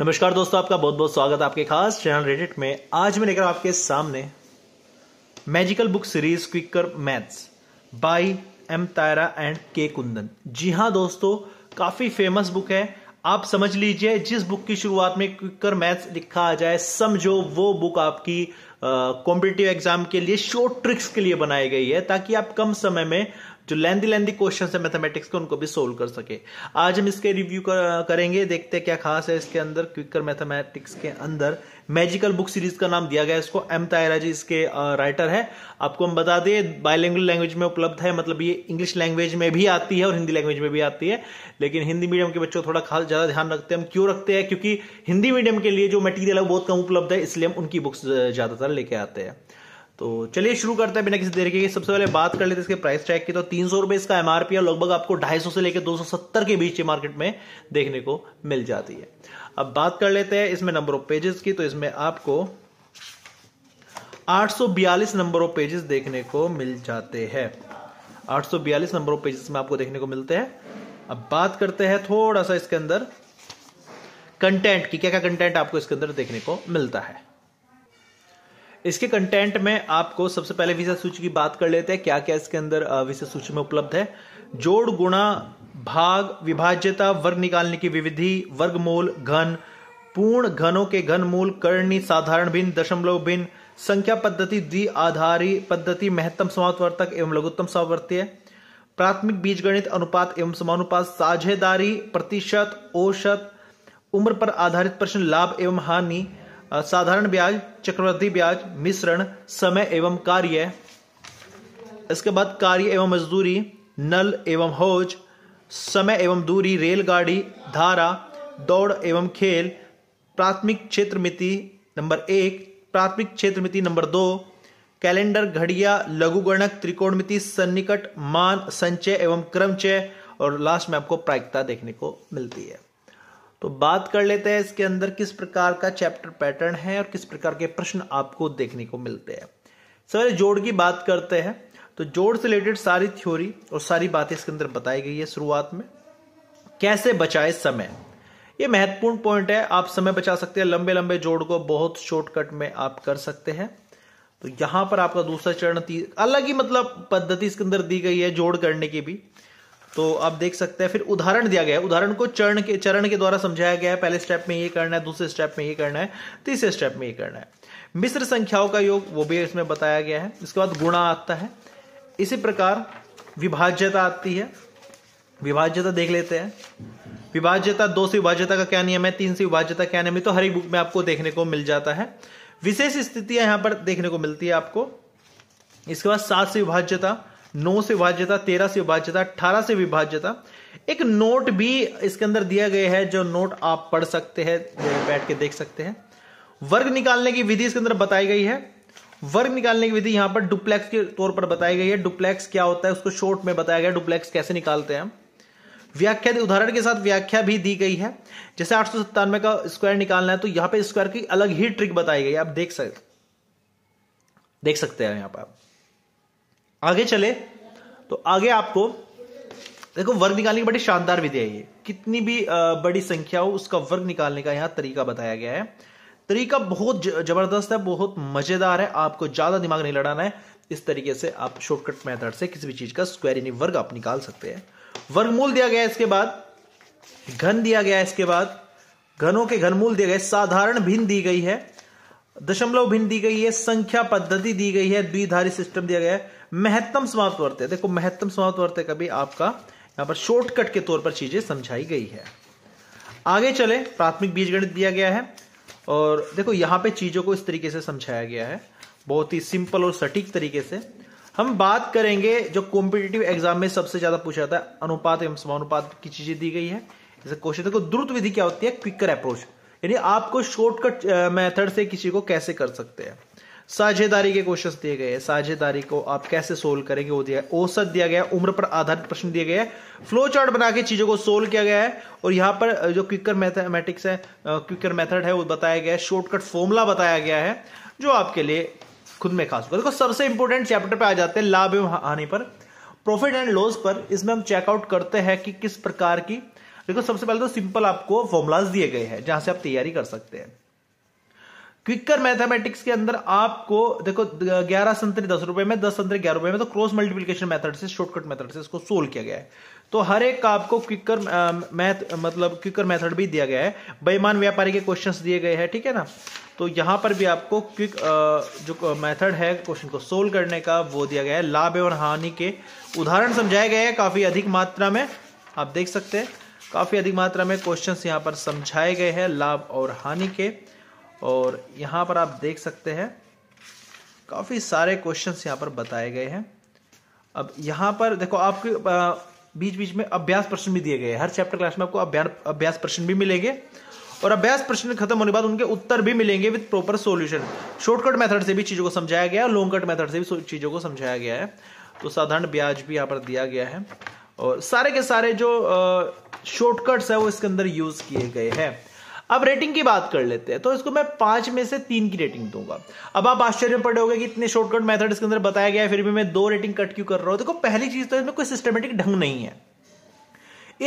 नमस्कार दोस्तों आपका बहुत बहुत स्वागत है आपके खास चैनल रेडिट में आज मैं लेकर आपके सामने magical book series quicker maths by M Tyra and K Kundan जी हाँ दोस्तों काफ़ी फेमस बुक है आप समझ लीजिए जिस बुक की शुरुआत में क्विकर मैथ्स लिखा आ जाए समझो वो बुक आपकी कॉम्पिटेटिव एग्जाम के लिए शॉर्ट ट्रिक्स के लिए बनाई गई है ताकि आप कम समय में जो लेंदी लेंदी क्वेश्चन है मैथमेटिक्स के उनको भी सोल्व कर सके आज हम इसके रिव्यू कर, करेंगे देखते हैं क्या खास है इसके अंदर क्विकर मैथमेटिक्स के अंदर मैजिकल बुक सीरीज का नाम दिया गया इसको एम तायरा जी इसके राइटर है आपको हम बता दें बायलैंग्वेज लैंग्वेज में उपलब्ध है मतलब ये इंग्लिश लैंग्वेज में भी आती है और हिंदी लैंग्वेज में भी आती है लेकिन हिंदी मीडियम के बच्चों थोड़ा खास ज्यादा ध्यान रखते हैं हम क्यों रखते हैं क्योंकि हिंदी मीडियम के लिए जो मटीरियल है बहुत कम उपलब्ध है इसलिए हम उनकी बुक्स ज्यादातर ज्यादा लेके आते हैं तो चलिए शुरू करते हैं बिना किसी देर के सबसे पहले बात कर लेते हैं इसके प्राइस टैग की तो तीन सौ रुपए इसका एमआरपी है लगभग आपको ढाई सौ से लेकर दो सौ सत्तर के बीच मार्केट में देखने को मिल जाती है अब बात कर लेते हैं इसमें नंबर ऑफ पेजेस की तो इसमें आपको 842 नंबर ऑफ पेजेस देखने को मिल जाते हैं 842 नंबर ऑफ पेजेस में आपको देखने को मिलते हैं अब बात करते हैं थोड़ा सा इसके अंदर कंटेंट की क्या क्या कंटेंट आपको इसके अंदर देखने को मिलता है इसके कंटेंट में आपको सबसे पहले विषय सूची की बात कर लेते हैं क्या क्या इसके अंदर विषय सूची में उपलब्ध है जोड़ गुणा भाग विभाज्यता वर्ग निकालने की विविधि वर्गमूल घन पूर्ण घनों के घनमूल करणी साधारण भिन्न दशमलव भिन्न संख्या पद्धति द्वि आधारी पद्धति महत्तम समावर्तक एवं लघुत्तम समावर्तीय प्राथमिक बीजगणित अनुपात एवं समानुपात साझेदारी प्रतिशत औसत उम्र पर आधारित प्रश्न लाभ एवं हानि साधारण ब्याज चक्रवृद्धि ब्याज मिश्रण समय एवं कार्य इसके बाद कार्य एवं मजदूरी नल एवं होज समय एवं दूरी रेलगाड़ी धारा दौड़ एवं खेल प्राथमिक क्षेत्र मिति नंबर एक प्राथमिक क्षेत्र मिति नंबर दो कैलेंडर घड़िया लघुगणक त्रिकोणमिति सन्निकट मान संचय एवं क्रमचय और लास्ट में आपको प्रायिकता देखने को मिलती है तो बात कर लेते हैं इसके अंदर किस प्रकार का चैप्टर पैटर्न है और किस प्रकार के प्रश्न आपको देखने को मिलते हैं सर जोड़ की बात करते हैं तो जोड़ से रिलेटेड सारी थ्योरी और सारी बातें इसके अंदर बताई गई है शुरुआत में कैसे बचाए समय ये महत्वपूर्ण पॉइंट है आप समय बचा सकते हैं लंबे लंबे जोड़ को बहुत शॉर्टकट में आप कर सकते हैं तो यहां पर आपका दूसरा चरण अलग ही मतलब पद्धति इसके अंदर दी गई है जोड़ करने की भी तो आप देख सकते हैं फिर उदाहरण दिया गया है उदाहरण को चरण के चरण के द्वारा समझाया गया है पहले स्टेप में ये करना है दूसरे स्टेप में ये करना है तीसरे स्टेप में ये करना है मिश्र संख्याओं का योग वो भी इसमें बताया गया है इसके बाद गुणा आता है इसी प्रकार विभाज्यता आती है विभाज्यता देख लेते हैं विभाज्यता दो से विभाज्यता का क्या नियम है तीन से विभाज्यता क्या नियम है तो हर एक बुक में आपको देखने को मिल जाता है विशेष स्थितियां यहां पर देखने को मिलती है आपको इसके बाद सात से विभाज्यता नौ से विभाज्यता तेरह से विभाज्यता अठारह से विभाज्यता एक नोट भी इसके अंदर दिया गया है जो नोट आप पढ़ सकते हैं बैठ के देख सकते हैं वर्ग निकालने की विधि इसके अंदर बताई गई है वर्ग निकालने की विधि यहां पर डुप्लेक्स के तौर पर बताई गई है डुप्लेक्स क्या होता है उसको शॉर्ट में बताया गया डुप्लेक्स कैसे निकालते हैं व्याख्या उदाहरण के साथ व्याख्या भी दी गई है जैसे आठ का स्क्वायर निकालना है तो यहां पे स्क्वायर की अलग ही ट्रिक बताई गई है आप देख सकते देख सकते हैं यहां पर आप आगे चले तो आगे आपको देखो वर्ग निकालने की बड़ी शानदार विधि है ये कितनी भी बड़ी संख्या हो उसका वर्ग निकालने का यहां तरीका बताया गया है तरीका बहुत जबरदस्त है बहुत मजेदार है आपको ज्यादा दिमाग नहीं लड़ाना है इस तरीके से आप शॉर्टकट मेथड से किसी भी चीज का स्क्वायर यानी वर्ग आप निकाल सकते हैं वर्गमूल दिया गया इसके बाद घन दिया गया इसके बाद घनों के घनमूल दिए गए साधारण भिन्न दी गई है दशमलव भिन्न दी गई है संख्या पद्धति दी गई है द्विधारी सिस्टम दिया गया है महत्तम समाप्त वर्त्य देखो महत्तम समाप्त वर्त का भी आपका यहां पर शॉर्टकट के तौर पर चीजें समझाई गई है आगे चले प्राथमिक बीज गणित दिया गया है और देखो यहाँ पे चीजों को इस तरीके से समझाया गया है बहुत ही सिंपल और सटीक तरीके से हम बात करेंगे जो कॉम्पिटेटिव एग्जाम में सबसे ज्यादा पूछा जाता है अनुपात एवं समानुपात की चीजें दी गई है जैसे क्वेश्चन देखो द्रुत विधि क्या होती है क्विकर अप्रोच यानी आपको शॉर्टकट मेथड से किसी को कैसे कर सकते हैं साझेदारी के क्वेश्चन दिए गए हैं साझेदारी को आप कैसे सोल्व करेंगे वो दिया औसत दिया गया उम्र पर आधारित प्रश्न दिए गए हैं फ्लो चार्ट बना के चीज़ों को सोल्व किया गया है और यहाँ पर जो क्विकर मैथमेटिक्स है क्विकर मेथड है वो बताया गया है शॉर्टकट फॉर्मूला बताया गया है जो आपके लिए खुद में खास होगा देखो सबसे इंपॉर्टेंट चैप्टर पे आ जाते हैं लाभ एवं हानि पर प्रॉफिट एंड लॉस पर इसमें हम चेकआउट करते हैं कि किस प्रकार की देखो सबसे पहले तो सिंपल आपको फॉर्मूलाज दिए गए हैं जहां से आप तैयारी कर सकते हैं क्विकर मैथमेटिक्स के अंदर आपको देखो ग्यारह संतरे दस रुपए में दस संतरे ग्यारह रुपए में तो क्रॉस मल्टीप्लीकेशन मेथड से शॉर्टकट मेथड से इसको सोल्व किया गया है तो हर एक का आपको क्विकर मैथ मतलब क्विकर मेथड भी दिया गया है बेईमान व्यापारी के क्वेश्चन दिए गए हैं ठीक है ना तो यहां पर भी आपको क्विक जो मेथड है क्वेश्चन को सोल्व करने का वो दिया गया है लाभ एवं हानि के उदाहरण समझाए गए हैं काफ़ी अधिक मात्रा में आप देख सकते हैं काफ़ी अधिक मात्रा में क्वेश्चंस यहाँ पर समझाए गए हैं लाभ और हानि के और यहाँ पर आप देख सकते हैं काफ़ी सारे क्वेश्चंस यहाँ पर बताए गए हैं अब यहाँ पर देखो आपके बीच बीच में अभ्यास प्रश्न भी दिए गए हर चैप्टर क्लास में आपको अभ्यास प्रश्न भी मिलेंगे और अभ्यास प्रश्न खत्म होने के बाद उनके उत्तर भी मिलेंगे with proper solution shortcut method से भी चीज़ों को समझाया गया है लॉन्ग कट मेथड से भी चीज़ों को समझाया गया है तो साधारण ब्याज भी यहाँ पर दिया गया है और सारे के सारे जो शॉर्टकट्स है वो इसके अंदर यूज किए गए हैं अब रेटिंग की बात कर लेते हैं तो इसको मैं पांच में से तीन की रेटिंग दूंगा अब आप आश्चर्य में पड़े होगे कि इतने शॉर्टकट मेथड इसके अंदर बताया गया है फिर भी मैं दो रेटिंग कट क्यों कर रहा हूं देखो पहली चीज तो इसमें कोई सिस्टमेटिक ढंग नहीं है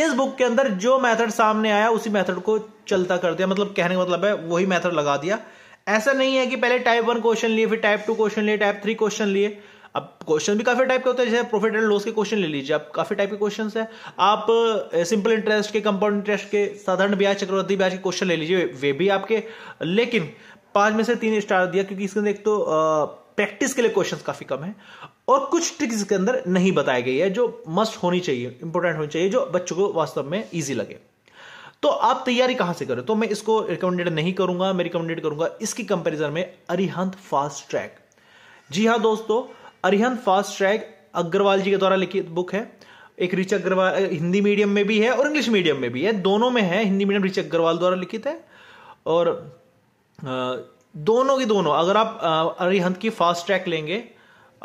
इस बुक के अंदर जो मेथड सामने आया उसी मेथड को चलता कर दिया मतलब कहने का मतलब है वही मेथड लगा दिया ऐसा नहीं है कि पहले टाइप वन क्वेश्चन लिए फिर टाइप टू क्वेश्चन लिए टाइप थ्री क्वेश्चन लिए अब क्वेश्चन भी काफ़ी टाइप के होते हैं जैसे प्रॉफिट एंड लॉस के क्वेश्चन ले लीजिए आप काफ़ी टाइप के क्वेश्चन है आप सिंपल इंटरेस्ट के कंपाउंड इंटरेस्ट के साधारण ब्याज चक्रवर्ती ब्याज के क्वेश्चन ले लीजिए वे भी आपके लेकिन पांच में से तीन स्टार दिया क्योंकि इसके अंदर एक तो प्रैक्टिस के लिए क्वेश्चन काफ़ी कम है और कुछ ट्रिक्स इसके अंदर नहीं बताई गई है जो मस्ट होनी चाहिए इंपॉर्टेंट होनी चाहिए जो बच्चों को वास्तव में ईजी लगे तो आप तैयारी कहां से करें तो मैं इसको रिकमेंडेड नहीं करूंगा मैं रिकमेंडेड करूंगा इसकी कंपैरिजन में अरिहंत फास्ट ट्रैक जी हाँ दोस्तों अरिहंत फास्ट ट्रैक अग्रवाल जी के द्वारा लिखित बुक है एक रिच अग्रवाल हिंदी मीडियम में भी है और इंग्लिश मीडियम में भी है दोनों में है हिंदी मीडियम रिच अग्रवाल द्वारा लिखित है और दोनों की दोनों अगर आप अरिहंत की फास्ट ट्रैक लेंगे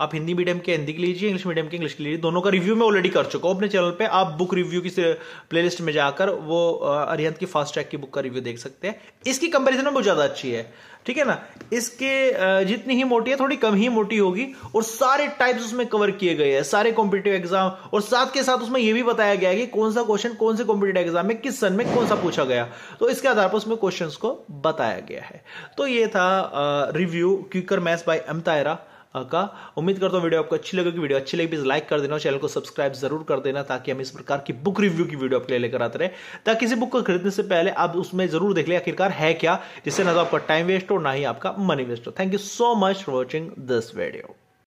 आप हिंदी मीडियम के हिंदी के लीजिए इंग्लिश मीडियम के इंग्लिश के लीजिए दोनों का रिव्यू मैं ऑलरेडी कर चुका हूँ अपने चैनल पे आप बुक रिव्यू की प्लेलिस्ट में जाकर वो अरिहंत की फास्ट ट्रैक की बुक का रिव्यू देख सकते हैं इसकी कंपेरिजन बहुत ज़्यादा अच्छी है ठीक है ना इसके जितनी ही मोटी है थोड़ी कम ही मोटी होगी और सारे टाइप्स उसमें कवर किए गए हैं सारे कॉम्पिटेटिव एग्जाम और साथ के साथ उसमें यह भी बताया गया है कि कौन सा क्वेश्चन कौन से कॉम्पिटेटिव एग्जाम में किस सन में कौन सा पूछा गया तो इसके आधार पर उसमें क्वेश्चन को बताया गया है तो ये था review quicker maths by M का उम्मीद करता हूँ वीडियो आपको अच्छी लगेगी वीडियो अच्छी लगी प्लीज लाइक कर देना और चैनल को सब्सक्राइब जरूर कर देना ताकि हम इस प्रकार की बुक रिव्यू की वीडियो आपके लिए लेकर आते रहे ताकि किसी बुक को खरीदने से पहले आप उसमें जरूर देख लें आखिरकार है क्या जिससे ना तो आपका टाइम वेस्ट हो ना ही आपका मनी वेस्ट हो thank you so much for watching this video